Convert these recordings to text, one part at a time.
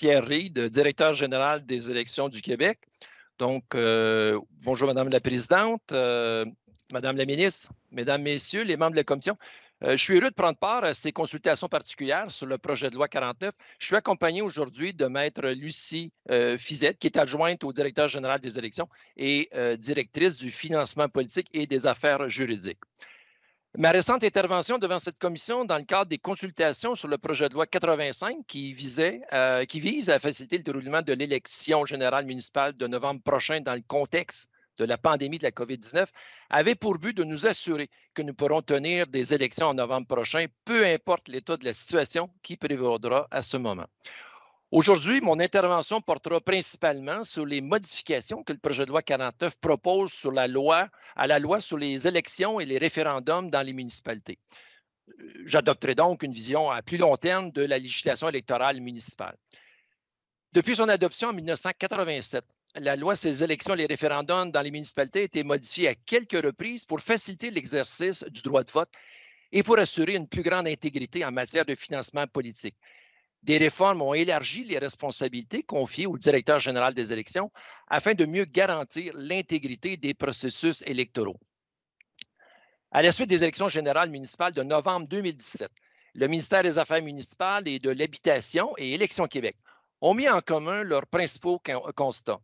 Pierre Reed, directeur général des élections du Québec. Donc, euh, bonjour Madame la Présidente, euh, Madame la Ministre, Mesdames, Messieurs, les membres de la Commission. Euh, je suis heureux de prendre part à ces consultations particulières sur le projet de loi 49. Je suis accompagné aujourd'hui de Maître Lucie Fizette, qui est adjointe au directeur général des élections et directrice du financement politique et des affaires juridiques. Ma récente intervention devant cette commission dans le cadre des consultations sur le projet de loi 85 qui, visait, euh, qui vise à faciliter le déroulement de l'élection générale municipale de novembre prochain dans le contexte de la pandémie de la COVID-19 avait pour but de nous assurer que nous pourrons tenir des élections en novembre prochain, peu importe l'état de la situation qui prévaudra à ce moment. Aujourd'hui, mon intervention portera principalement sur les modifications que le projet de loi 49 propose sur la loi, à la loi sur les élections et les référendums dans les municipalités. J'adopterai donc une vision à plus long terme de la législation électorale municipale. Depuis son adoption en 1987, la loi sur les élections et les référendums dans les municipalités a été modifiée à quelques reprises pour faciliter l'exercice du droit de vote et pour assurer une plus grande intégrité en matière de financement politique. Des réformes ont élargi les responsabilités confiées au directeur général des élections afin de mieux garantir l'intégrité des processus électoraux. À la suite des élections générales municipales de novembre 2017, le ministère des Affaires municipales et de l'Habitation et Élections Québec ont mis en commun leurs principaux constats.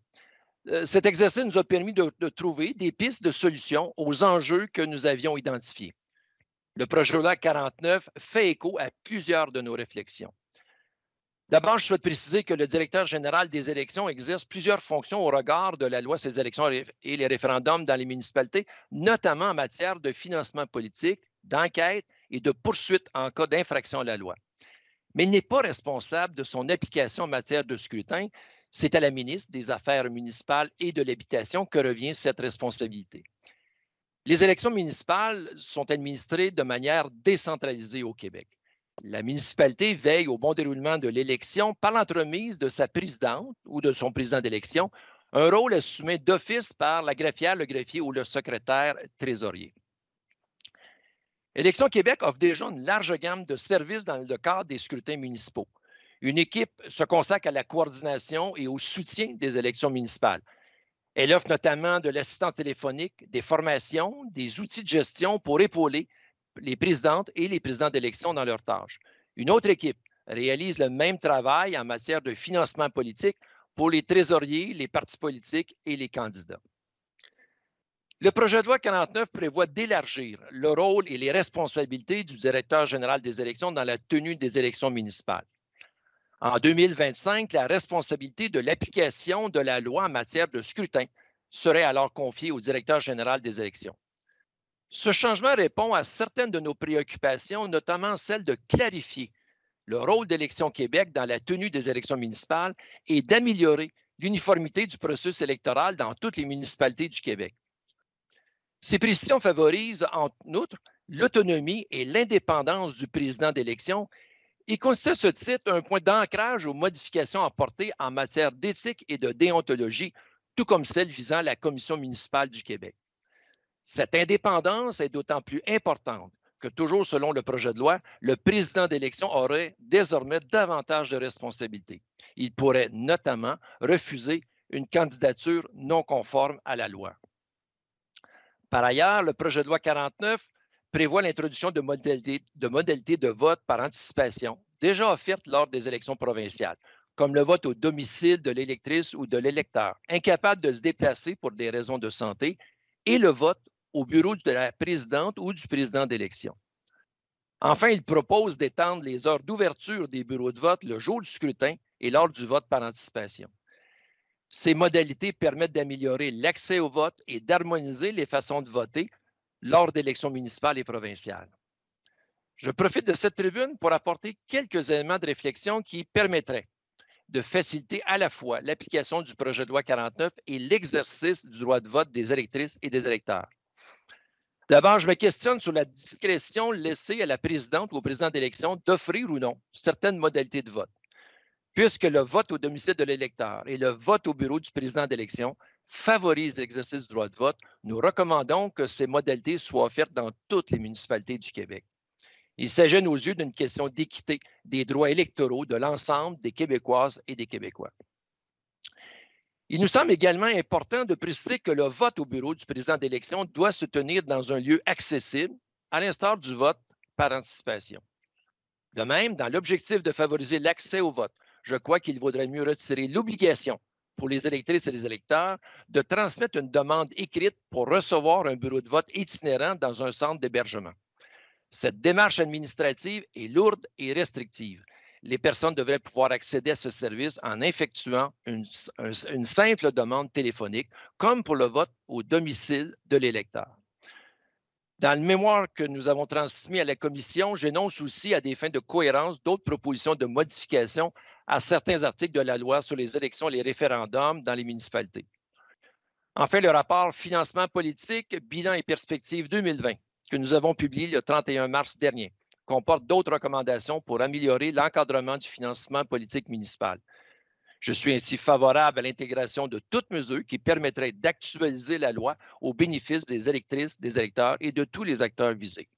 Euh, cet exercice nous a permis de, trouver des pistes de solutions aux enjeux que nous avions identifiés. Le projet de loi 49 fait écho à plusieurs de nos réflexions. D'abord, je souhaite préciser que le directeur général des élections exerce plusieurs fonctions au regard de la loi sur les élections et les référendums dans les municipalités, notamment en matière de financement politique, d'enquête et de poursuite en cas d'infraction à la loi. Mais il n'est pas responsable de son application en matière de scrutin. C'est à la ministre des Affaires municipales et de l'Habitation que revient cette responsabilité. Les élections municipales sont administrées de manière décentralisée au Québec. La municipalité veille au bon déroulement de l'élection par l'entremise de sa présidente ou de son président d'élection, un rôle assumé d'office par la greffière, le greffier ou le secrétaire trésorier. Élections Québec offre déjà une large gamme de services dans le cadre des scrutins municipaux. Une équipe se consacre à la coordination et au soutien des élections municipales. Elle offre notamment de l'assistance téléphonique, des formations, des outils de gestion pour épauler les présidentes et les présidents d'élection dans leurs tâches. Une autre équipe réalise le même travail en matière de financement politique pour les trésoriers, les partis politiques et les candidats. Le projet de loi 49 prévoit d'élargir le rôle et les responsabilités du directeur général des élections dans la tenue des élections municipales. En 2025, la responsabilité de l'application de la loi en matière de scrutin serait alors confiée au directeur général des élections. Ce changement répond à certaines de nos préoccupations, notamment celle de clarifier le rôle d'Élections Québec dans la tenue des élections municipales et d'améliorer l'uniformité du processus électoral dans toutes les municipalités du Québec. Ces précisions favorisent, en outre, l'autonomie et l'indépendance du président d'élection et constituent à ce titre un point d'ancrage aux modifications apportées en matière d'éthique et de déontologie, tout comme celles visant la Commission municipale du Québec. Cette indépendance est d'autant plus importante que, toujours selon le projet de loi, le président d'élection aurait désormais davantage de responsabilités. Il pourrait notamment refuser une candidature non conforme à la loi. Par ailleurs, le projet de loi 49 prévoit l'introduction de modalités, de vote par anticipation déjà offertes lors des élections provinciales, comme le vote au domicile de l'électrice ou de l'électeur, incapable de se déplacer pour des raisons de santé, et le vote au bureau de la présidente ou du président d'élection. Enfin, il propose d'étendre les heures d'ouverture des bureaux de vote le jour du scrutin et lors du vote par anticipation. Ces modalités permettent d'améliorer l'accès au vote et d'harmoniser les façons de voter lors d'élections municipales et provinciales. Je profite de cette tribune pour apporter quelques éléments de réflexion qui permettraient de faciliter à la fois l'application du projet de loi 49 et l'exercice du droit de vote des électrices et des électeurs. D'abord, je me questionne sur la discrétion laissée à la présidente ou au président d'élection d'offrir ou non certaines modalités de vote, puisque le vote au domicile de l'électeur et le vote au bureau du président d'élection favorisent l'exercice du droit de vote. Nous recommandons que ces modalités soient offertes dans toutes les municipalités du Québec. Il s'agit, à nos yeux, d'une question d'équité des droits électoraux de l'ensemble des Québécoises et des Québécois. Il nous semble également important de préciser que le vote au bureau du président d'élection doit se tenir dans un lieu accessible, à l'instar du vote par anticipation. De même, dans l'objectif de favoriser l'accès au vote, je crois qu'il vaudrait mieux retirer l'obligation pour les électrices et les électeurs de transmettre une demande écrite pour recevoir un bureau de vote itinérant dans un centre d'hébergement. Cette démarche administrative est lourde et restrictive les personnes devraient pouvoir accéder à ce service en effectuant une, simple demande téléphonique, comme pour le vote au domicile de l'électeur. Dans le mémoire que nous avons transmis à la Commission, j'énonce aussi à des fins de cohérence d'autres propositions de modification à certains articles de la loi sur les élections et les référendums dans les municipalités. Enfin, le rapport Financement politique, bilan et perspectives 2020 que nous avons publié le 31 mars dernier comporte d'autres recommandations pour améliorer l'encadrement du financement politique municipal. Je suis ainsi favorable à l'intégration de toute mesure qui permettrait d'actualiser la loi au bénéfice des électrices, des électeurs et de tous les acteurs visés.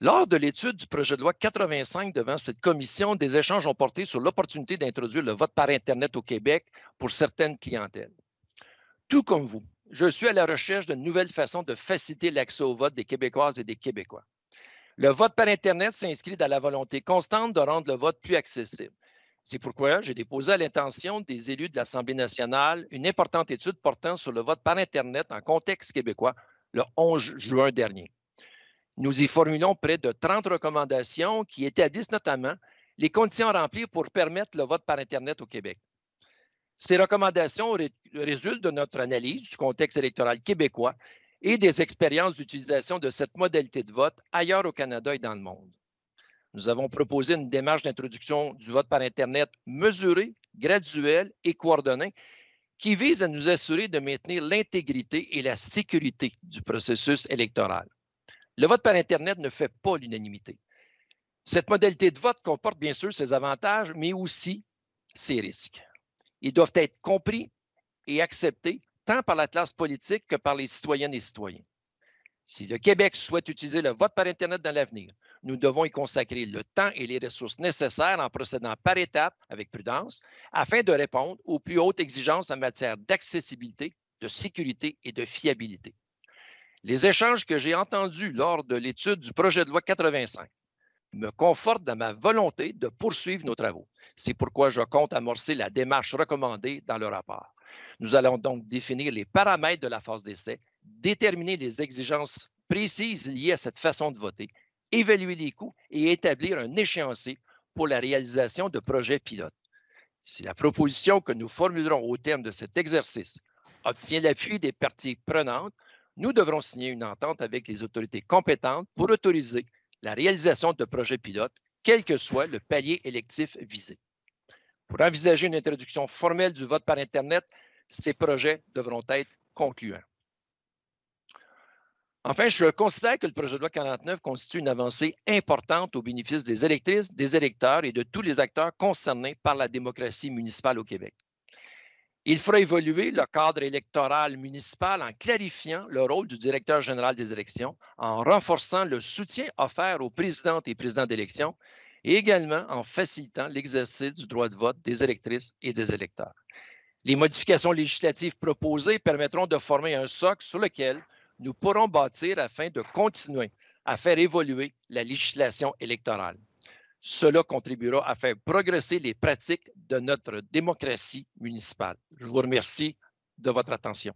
Lors de l'étude du projet de loi 85 devant cette commission, des échanges ont porté sur l'opportunité d'introduire le vote par Internet au Québec pour certaines clientèles. Tout comme vous, je suis à la recherche de nouvelles façons de faciliter l'accès au vote des Québécoises et des Québécois. Le vote par Internet s'inscrit dans la volonté constante de rendre le vote plus accessible. C'est pourquoi j'ai déposé à l'intention des élus de l'Assemblée nationale une importante étude portant sur le vote par Internet en contexte québécois le 11 juin dernier. Nous y formulons près de 30 recommandations qui établissent notamment les conditions remplies pour permettre le vote par Internet au Québec. Ces recommandations résultent de notre analyse du contexte électoral québécois et des expériences d'utilisation de cette modalité de vote ailleurs au Canada et dans le monde. Nous avons proposé une démarche d'introduction du vote par Internet mesurée, graduelle et coordonnée qui vise à nous assurer de maintenir l'intégrité et la sécurité du processus électoral. Le vote par Internet ne fait pas l'unanimité. Cette modalité de vote comporte bien sûr ses avantages, mais aussi ses risques. Ils doivent être compris et acceptés tant par la classe politique que par les citoyennes et citoyens. Si le Québec souhaite utiliser le vote par Internet dans l'avenir, nous devons y consacrer le temps et les ressources nécessaires en procédant par étapes, avec prudence, afin de répondre aux plus hautes exigences en matière d'accessibilité, de sécurité et de fiabilité. Les échanges que j'ai entendus lors de l'étude du projet de loi 85 me confortent dans ma volonté de poursuivre nos travaux. C'est pourquoi je compte amorcer la démarche recommandée dans le rapport. Nous allons donc définir les paramètres de la phase d'essai, déterminer les exigences précises liées à cette façon de voter, évaluer les coûts et établir un échéancier pour la réalisation de projets pilotes. Si la proposition que nous formulerons au terme de cet exercice obtient l'appui des parties prenantes, nous devrons signer une entente avec les autorités compétentes pour autoriser la réalisation de projets pilotes, quel que soit le palier électif visé. Pour envisager une introduction formelle du vote par Internet, ces projets devront être concluants. Enfin, je considère que le projet de loi 49 constitue une avancée importante au bénéfice des électrices, des électeurs et de tous les acteurs concernés par la démocratie municipale au Québec. Il fera évoluer le cadre électoral municipal en clarifiant le rôle du directeur général des élections, en renforçant le soutien offert aux présidentes et présidents d'élections et également en facilitant l'exercice du droit de vote des électrices et des électeurs. Les modifications législatives proposées permettront de former un socle sur lequel nous pourrons bâtir afin de continuer à faire évoluer la législation électorale. Cela contribuera à faire progresser les pratiques de notre démocratie municipale. Je vous remercie de votre attention.